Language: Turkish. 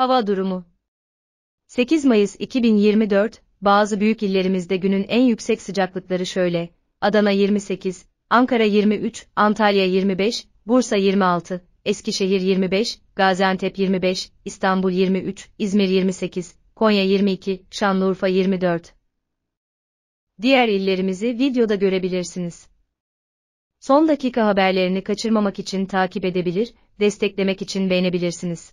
Hava durumu 8 Mayıs 2024, bazı büyük illerimizde günün en yüksek sıcaklıkları şöyle, Adana 28, Ankara 23, Antalya 25, Bursa 26, Eskişehir 25, Gaziantep 25, İstanbul 23, İzmir 28, Konya 22, Şanlıurfa 24. Diğer illerimizi videoda görebilirsiniz. Son dakika haberlerini kaçırmamak için takip edebilir, desteklemek için beğenebilirsiniz.